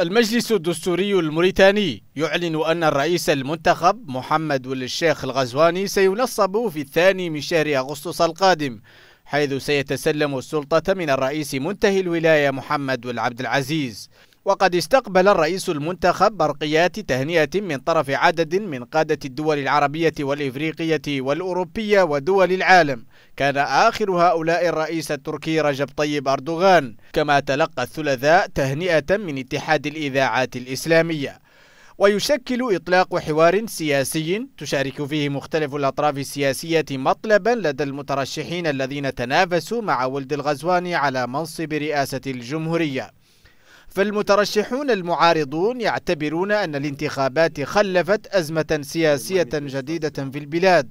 المجلس الدستوري الموريتاني يعلن أن الرئيس المنتخب محمد ول الشيخ الغزواني سينصب في الثاني من شهر أغسطس القادم حيث سيتسلم السلطة من الرئيس منتهي الولاية محمد ول عبد العزيز وقد استقبل الرئيس المنتخب برقيات تهنئة من طرف عدد من قادة الدول العربية والإفريقية والأوروبية ودول العالم كان آخر هؤلاء الرئيس التركي رجب طيب أردوغان كما تلقى الثلاثاء تهنئة من اتحاد الإذاعات الإسلامية ويشكل إطلاق حوار سياسي تشارك فيه مختلف الأطراف السياسية مطلبا لدى المترشحين الذين تنافسوا مع ولد الغزوان على منصب رئاسة الجمهورية فالمترشحون المعارضون يعتبرون أن الانتخابات خلفت أزمة سياسية جديدة في البلاد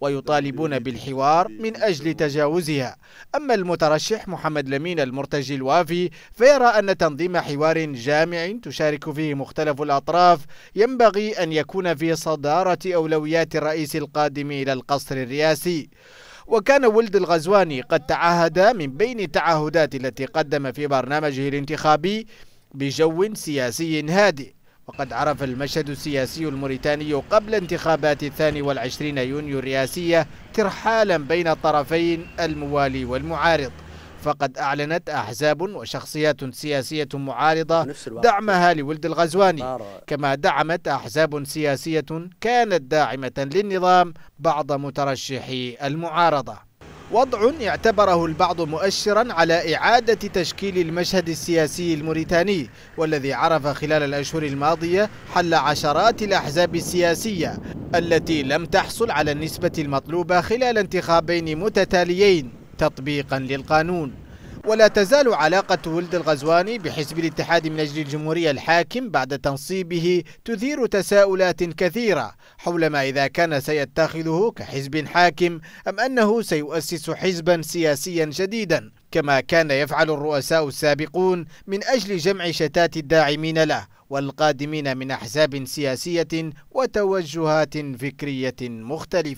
ويطالبون بالحوار من أجل تجاوزها أما المترشح محمد لمين المرتجي الوافي فيرى أن تنظيم حوار جامع تشارك فيه مختلف الأطراف ينبغي أن يكون في صدارة أولويات الرئيس القادم إلى القصر الرئاسي وكان ولد الغزواني قد تعهد من بين التعهدات التي قدم في برنامجه الانتخابي بجو سياسي هادئ وقد عرف المشهد السياسي الموريتاني قبل انتخابات الثاني والعشرين يونيو الرئاسية ترحالا بين الطرفين الموالي والمعارض فقد أعلنت أحزاب وشخصيات سياسية معارضة دعمها لولد الغزواني كما دعمت أحزاب سياسية كانت داعمة للنظام بعض مترشحي المعارضة وضع يعتبره البعض مؤشرا على إعادة تشكيل المشهد السياسي الموريتاني والذي عرف خلال الأشهر الماضية حل عشرات الأحزاب السياسية التي لم تحصل على النسبة المطلوبة خلال انتخابين متتاليين تطبيقا للقانون ولا تزال علاقة ولد الغزواني بحزب الاتحاد من أجل الجمهورية الحاكم بعد تنصيبه تثير تساؤلات كثيرة حول ما إذا كان سيتخذه كحزب حاكم أم أنه سيؤسس حزبا سياسيا جديدا كما كان يفعل الرؤساء السابقون من أجل جمع شتات الداعمين له والقادمين من أحزاب سياسية وتوجهات فكرية مختلفة